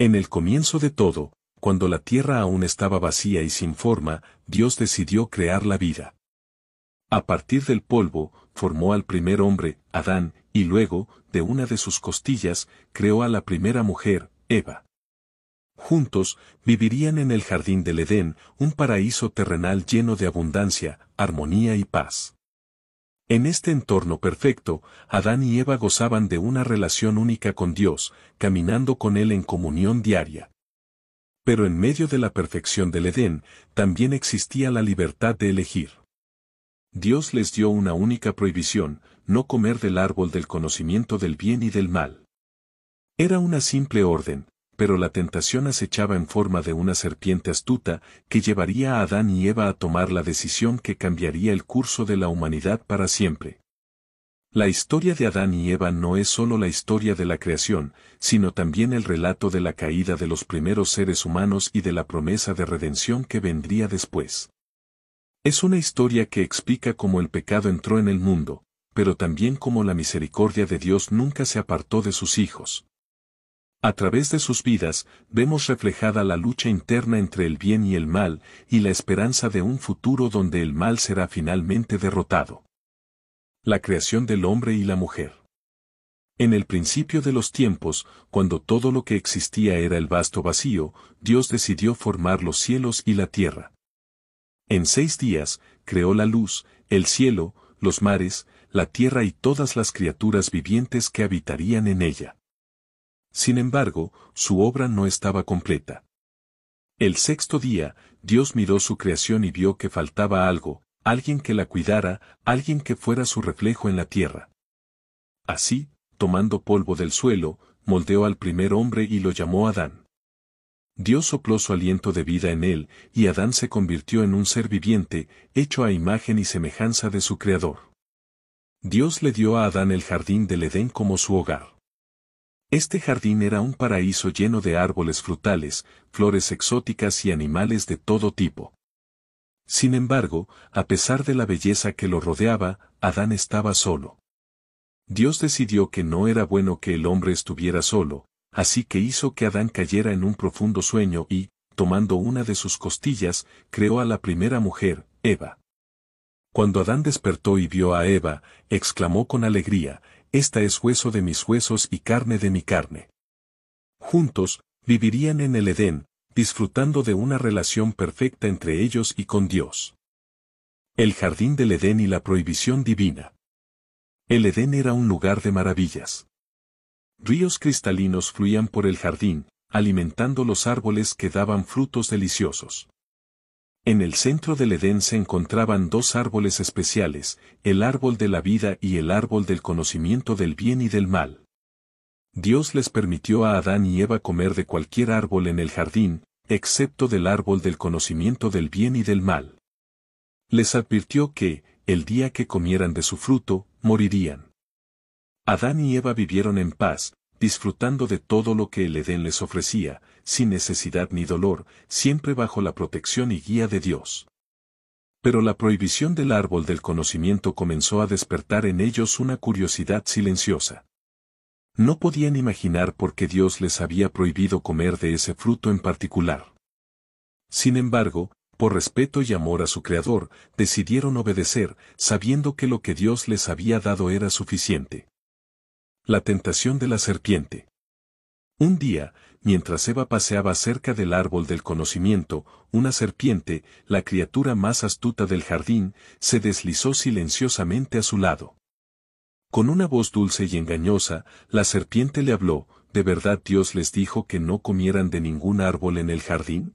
En el comienzo de todo, cuando la tierra aún estaba vacía y sin forma, Dios decidió crear la vida. A partir del polvo, formó al primer hombre, Adán, y luego, de una de sus costillas, creó a la primera mujer, Eva. Juntos, vivirían en el jardín del Edén, un paraíso terrenal lleno de abundancia, armonía y paz. En este entorno perfecto, Adán y Eva gozaban de una relación única con Dios, caminando con Él en comunión diaria. Pero en medio de la perfección del Edén, también existía la libertad de elegir. Dios les dio una única prohibición, no comer del árbol del conocimiento del bien y del mal. Era una simple orden, pero la tentación acechaba en forma de una serpiente astuta que llevaría a Adán y Eva a tomar la decisión que cambiaría el curso de la humanidad para siempre. La historia de Adán y Eva no es solo la historia de la creación, sino también el relato de la caída de los primeros seres humanos y de la promesa de redención que vendría después. Es una historia que explica cómo el pecado entró en el mundo, pero también cómo la misericordia de Dios nunca se apartó de sus hijos, a través de sus vidas, vemos reflejada la lucha interna entre el bien y el mal, y la esperanza de un futuro donde el mal será finalmente derrotado. La creación del hombre y la mujer. En el principio de los tiempos, cuando todo lo que existía era el vasto vacío, Dios decidió formar los cielos y la tierra. En seis días, creó la luz, el cielo, los mares, la tierra y todas las criaturas vivientes que habitarían en ella. Sin embargo, su obra no estaba completa. El sexto día, Dios miró su creación y vio que faltaba algo, alguien que la cuidara, alguien que fuera su reflejo en la tierra. Así, tomando polvo del suelo, moldeó al primer hombre y lo llamó Adán. Dios sopló su aliento de vida en él, y Adán se convirtió en un ser viviente, hecho a imagen y semejanza de su Creador. Dios le dio a Adán el jardín del Edén como su hogar. Este jardín era un paraíso lleno de árboles frutales, flores exóticas y animales de todo tipo. Sin embargo, a pesar de la belleza que lo rodeaba, Adán estaba solo. Dios decidió que no era bueno que el hombre estuviera solo, así que hizo que Adán cayera en un profundo sueño y, tomando una de sus costillas, creó a la primera mujer, Eva. Cuando Adán despertó y vio a Eva, exclamó con alegría, esta es hueso de mis huesos y carne de mi carne. Juntos, vivirían en el Edén, disfrutando de una relación perfecta entre ellos y con Dios. El jardín del Edén y la prohibición divina. El Edén era un lugar de maravillas. Ríos cristalinos fluían por el jardín, alimentando los árboles que daban frutos deliciosos. En el centro del Edén se encontraban dos árboles especiales, el árbol de la vida y el árbol del conocimiento del bien y del mal. Dios les permitió a Adán y Eva comer de cualquier árbol en el jardín, excepto del árbol del conocimiento del bien y del mal. Les advirtió que, el día que comieran de su fruto, morirían. Adán y Eva vivieron en paz, disfrutando de todo lo que el Edén les ofrecía, sin necesidad ni dolor, siempre bajo la protección y guía de Dios. Pero la prohibición del árbol del conocimiento comenzó a despertar en ellos una curiosidad silenciosa. No podían imaginar por qué Dios les había prohibido comer de ese fruto en particular. Sin embargo, por respeto y amor a su Creador, decidieron obedecer, sabiendo que lo que Dios les había dado era suficiente. La tentación de la serpiente. Un día, mientras Eva paseaba cerca del árbol del conocimiento, una serpiente, la criatura más astuta del jardín, se deslizó silenciosamente a su lado. Con una voz dulce y engañosa, la serpiente le habló, ¿de verdad Dios les dijo que no comieran de ningún árbol en el jardín?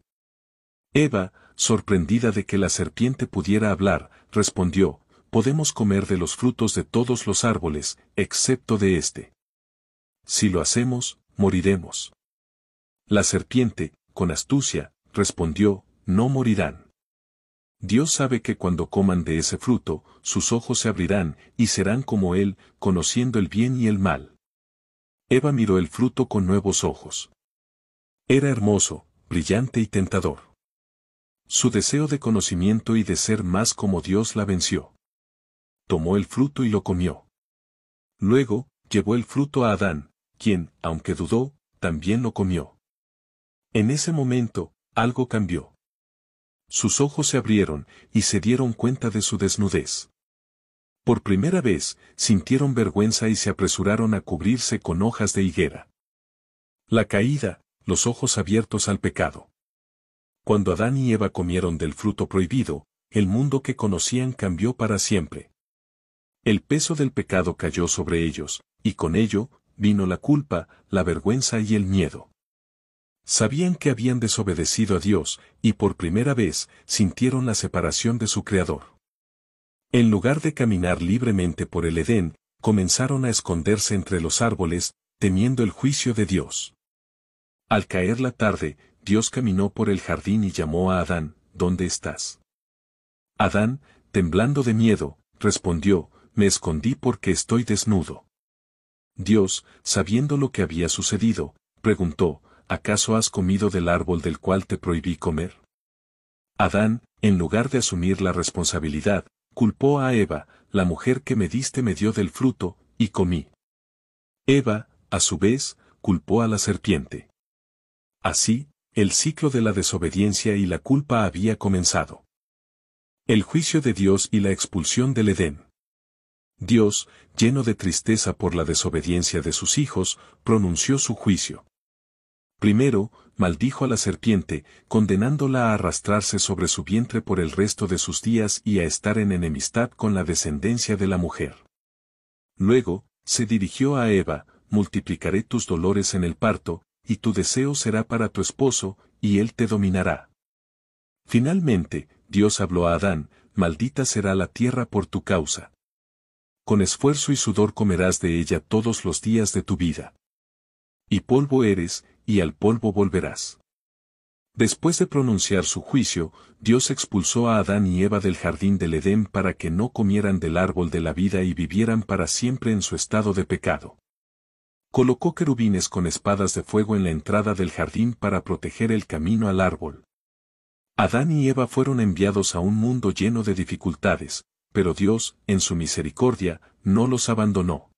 Eva, sorprendida de que la serpiente pudiera hablar, respondió, podemos comer de los frutos de todos los árboles, excepto de este. Si lo hacemos, moriremos. La serpiente, con astucia, respondió, no morirán. Dios sabe que cuando coman de ese fruto, sus ojos se abrirán y serán como Él, conociendo el bien y el mal. Eva miró el fruto con nuevos ojos. Era hermoso, brillante y tentador. Su deseo de conocimiento y de ser más como Dios la venció tomó el fruto y lo comió. Luego, llevó el fruto a Adán, quien, aunque dudó, también lo comió. En ese momento, algo cambió. Sus ojos se abrieron y se dieron cuenta de su desnudez. Por primera vez, sintieron vergüenza y se apresuraron a cubrirse con hojas de higuera. La caída, los ojos abiertos al pecado. Cuando Adán y Eva comieron del fruto prohibido, el mundo que conocían cambió para siempre. El peso del pecado cayó sobre ellos, y con ello, vino la culpa, la vergüenza y el miedo. Sabían que habían desobedecido a Dios, y por primera vez, sintieron la separación de su Creador. En lugar de caminar libremente por el Edén, comenzaron a esconderse entre los árboles, temiendo el juicio de Dios. Al caer la tarde, Dios caminó por el jardín y llamó a Adán, ¿Dónde estás? Adán, temblando de miedo, respondió, me escondí porque estoy desnudo. Dios, sabiendo lo que había sucedido, preguntó, ¿acaso has comido del árbol del cual te prohibí comer? Adán, en lugar de asumir la responsabilidad, culpó a Eva, la mujer que me diste me dio del fruto, y comí. Eva, a su vez, culpó a la serpiente. Así, el ciclo de la desobediencia y la culpa había comenzado. El juicio de Dios y la expulsión del Edén. Dios, lleno de tristeza por la desobediencia de sus hijos, pronunció su juicio. Primero, maldijo a la serpiente, condenándola a arrastrarse sobre su vientre por el resto de sus días y a estar en enemistad con la descendencia de la mujer. Luego, se dirigió a Eva, multiplicaré tus dolores en el parto, y tu deseo será para tu esposo, y él te dominará. Finalmente, Dios habló a Adán, maldita será la tierra por tu causa con esfuerzo y sudor comerás de ella todos los días de tu vida. Y polvo eres, y al polvo volverás. Después de pronunciar su juicio, Dios expulsó a Adán y Eva del jardín del Edén para que no comieran del árbol de la vida y vivieran para siempre en su estado de pecado. Colocó querubines con espadas de fuego en la entrada del jardín para proteger el camino al árbol. Adán y Eva fueron enviados a un mundo lleno de dificultades, pero Dios, en su misericordia, no los abandonó.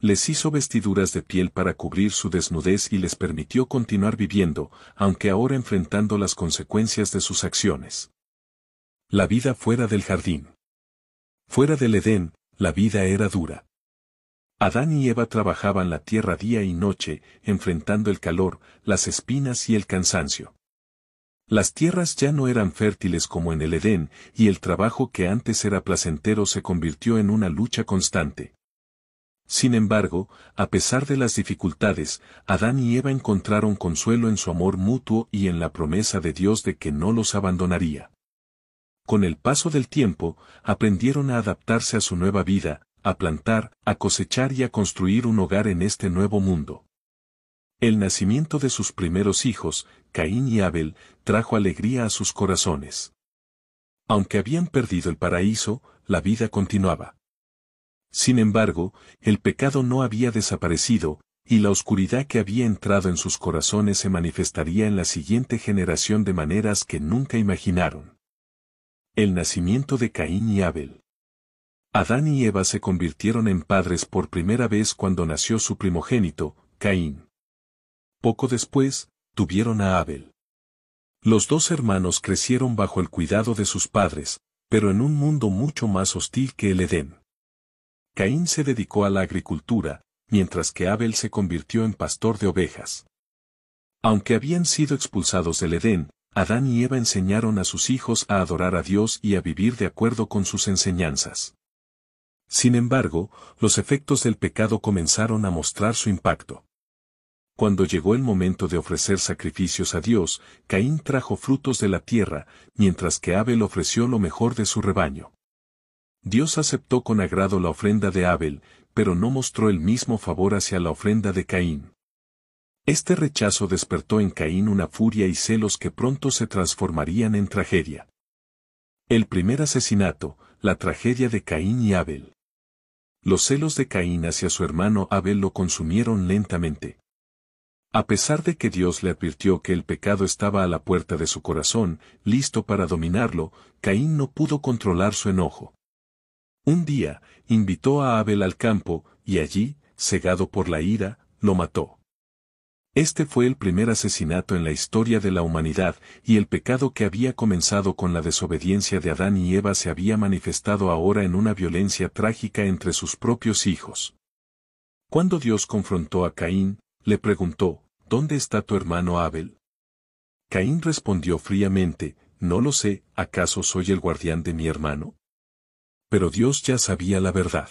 Les hizo vestiduras de piel para cubrir su desnudez y les permitió continuar viviendo, aunque ahora enfrentando las consecuencias de sus acciones. La vida fuera del jardín. Fuera del Edén, la vida era dura. Adán y Eva trabajaban la tierra día y noche, enfrentando el calor, las espinas y el cansancio. Las tierras ya no eran fértiles como en el Edén, y el trabajo que antes era placentero se convirtió en una lucha constante. Sin embargo, a pesar de las dificultades, Adán y Eva encontraron consuelo en su amor mutuo y en la promesa de Dios de que no los abandonaría. Con el paso del tiempo, aprendieron a adaptarse a su nueva vida, a plantar, a cosechar y a construir un hogar en este nuevo mundo. El nacimiento de sus primeros hijos, Caín y Abel, trajo alegría a sus corazones. Aunque habían perdido el paraíso, la vida continuaba. Sin embargo, el pecado no había desaparecido, y la oscuridad que había entrado en sus corazones se manifestaría en la siguiente generación de maneras que nunca imaginaron. El nacimiento de Caín y Abel. Adán y Eva se convirtieron en padres por primera vez cuando nació su primogénito, Caín. Poco después, tuvieron a Abel. Los dos hermanos crecieron bajo el cuidado de sus padres, pero en un mundo mucho más hostil que el Edén. Caín se dedicó a la agricultura, mientras que Abel se convirtió en pastor de ovejas. Aunque habían sido expulsados del Edén, Adán y Eva enseñaron a sus hijos a adorar a Dios y a vivir de acuerdo con sus enseñanzas. Sin embargo, los efectos del pecado comenzaron a mostrar su impacto. Cuando llegó el momento de ofrecer sacrificios a Dios, Caín trajo frutos de la tierra, mientras que Abel ofreció lo mejor de su rebaño. Dios aceptó con agrado la ofrenda de Abel, pero no mostró el mismo favor hacia la ofrenda de Caín. Este rechazo despertó en Caín una furia y celos que pronto se transformarían en tragedia. El primer asesinato, la tragedia de Caín y Abel. Los celos de Caín hacia su hermano Abel lo consumieron lentamente. A pesar de que Dios le advirtió que el pecado estaba a la puerta de su corazón, listo para dominarlo, Caín no pudo controlar su enojo. Un día, invitó a Abel al campo, y allí, cegado por la ira, lo mató. Este fue el primer asesinato en la historia de la humanidad, y el pecado que había comenzado con la desobediencia de Adán y Eva se había manifestado ahora en una violencia trágica entre sus propios hijos. Cuando Dios confrontó a Caín, le preguntó, ¿dónde está tu hermano Abel? Caín respondió fríamente, no lo sé, ¿acaso soy el guardián de mi hermano? Pero Dios ya sabía la verdad.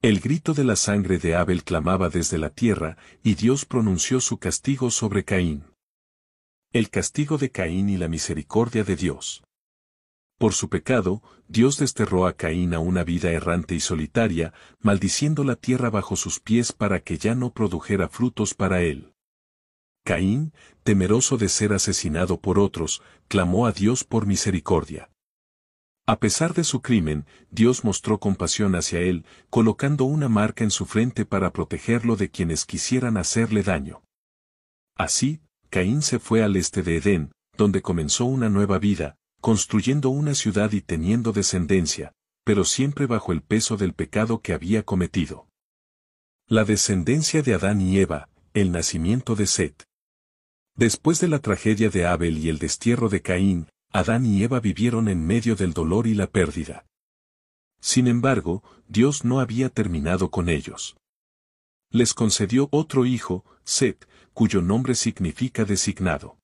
El grito de la sangre de Abel clamaba desde la tierra, y Dios pronunció su castigo sobre Caín. El castigo de Caín y la misericordia de Dios. Por su pecado, Dios desterró a Caín a una vida errante y solitaria, maldiciendo la tierra bajo sus pies para que ya no produjera frutos para él. Caín, temeroso de ser asesinado por otros, clamó a Dios por misericordia. A pesar de su crimen, Dios mostró compasión hacia él, colocando una marca en su frente para protegerlo de quienes quisieran hacerle daño. Así, Caín se fue al este de Edén, donde comenzó una nueva vida, construyendo una ciudad y teniendo descendencia, pero siempre bajo el peso del pecado que había cometido. La descendencia de Adán y Eva, el nacimiento de Set. Después de la tragedia de Abel y el destierro de Caín, Adán y Eva vivieron en medio del dolor y la pérdida. Sin embargo, Dios no había terminado con ellos. Les concedió otro hijo, Set, cuyo nombre significa designado.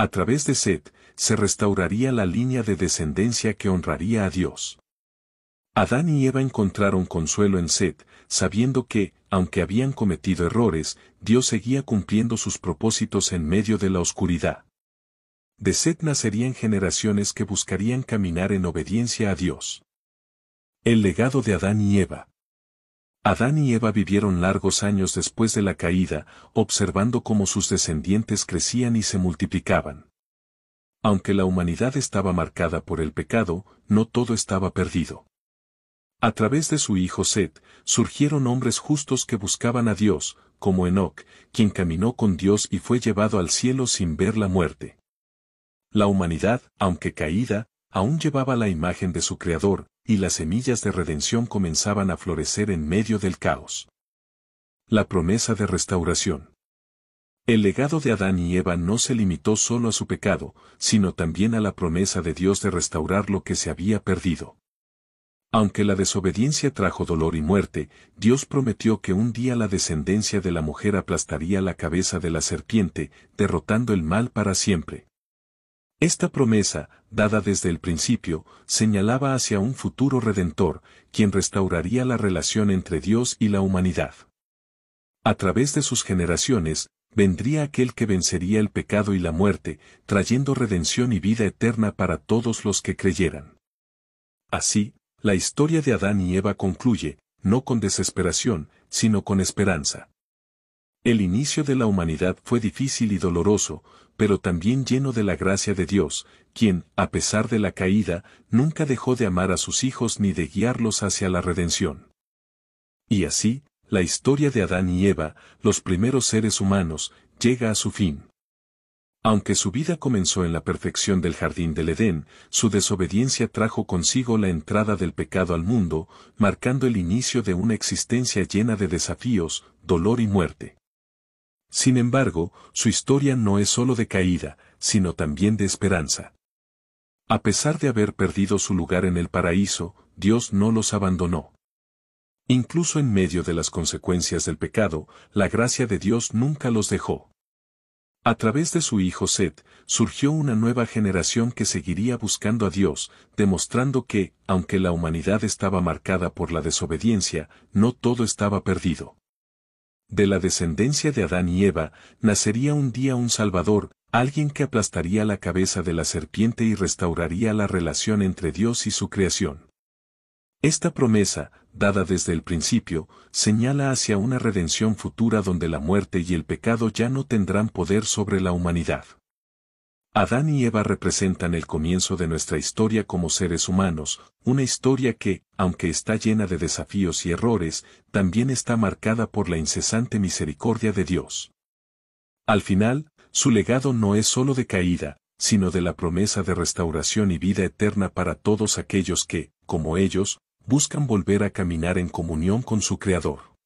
A través de Set, se restauraría la línea de descendencia que honraría a Dios. Adán y Eva encontraron consuelo en Set, sabiendo que, aunque habían cometido errores, Dios seguía cumpliendo sus propósitos en medio de la oscuridad. De Set nacerían generaciones que buscarían caminar en obediencia a Dios. El legado de Adán y Eva. Adán y Eva vivieron largos años después de la caída, observando cómo sus descendientes crecían y se multiplicaban. Aunque la humanidad estaba marcada por el pecado, no todo estaba perdido. A través de su hijo Set, surgieron hombres justos que buscaban a Dios, como Enoch, quien caminó con Dios y fue llevado al cielo sin ver la muerte. La humanidad, aunque caída, Aún llevaba la imagen de su Creador, y las semillas de redención comenzaban a florecer en medio del caos. La promesa de restauración. El legado de Adán y Eva no se limitó solo a su pecado, sino también a la promesa de Dios de restaurar lo que se había perdido. Aunque la desobediencia trajo dolor y muerte, Dios prometió que un día la descendencia de la mujer aplastaría la cabeza de la serpiente, derrotando el mal para siempre. Esta promesa, dada desde el principio, señalaba hacia un futuro redentor, quien restauraría la relación entre Dios y la humanidad. A través de sus generaciones, vendría aquel que vencería el pecado y la muerte, trayendo redención y vida eterna para todos los que creyeran. Así, la historia de Adán y Eva concluye, no con desesperación, sino con esperanza. El inicio de la humanidad fue difícil y doloroso, pero también lleno de la gracia de Dios, quien, a pesar de la caída, nunca dejó de amar a sus hijos ni de guiarlos hacia la redención. Y así, la historia de Adán y Eva, los primeros seres humanos, llega a su fin. Aunque su vida comenzó en la perfección del jardín del Edén, su desobediencia trajo consigo la entrada del pecado al mundo, marcando el inicio de una existencia llena de desafíos, dolor y muerte. Sin embargo, su historia no es solo de caída, sino también de esperanza. A pesar de haber perdido su lugar en el paraíso, Dios no los abandonó. Incluso en medio de las consecuencias del pecado, la gracia de Dios nunca los dejó. A través de su hijo Seth, surgió una nueva generación que seguiría buscando a Dios, demostrando que, aunque la humanidad estaba marcada por la desobediencia, no todo estaba perdido de la descendencia de Adán y Eva, nacería un día un Salvador, alguien que aplastaría la cabeza de la serpiente y restauraría la relación entre Dios y su creación. Esta promesa, dada desde el principio, señala hacia una redención futura donde la muerte y el pecado ya no tendrán poder sobre la humanidad. Adán y Eva representan el comienzo de nuestra historia como seres humanos, una historia que, aunque está llena de desafíos y errores, también está marcada por la incesante misericordia de Dios. Al final, su legado no es solo de caída, sino de la promesa de restauración y vida eterna para todos aquellos que, como ellos, buscan volver a caminar en comunión con su Creador.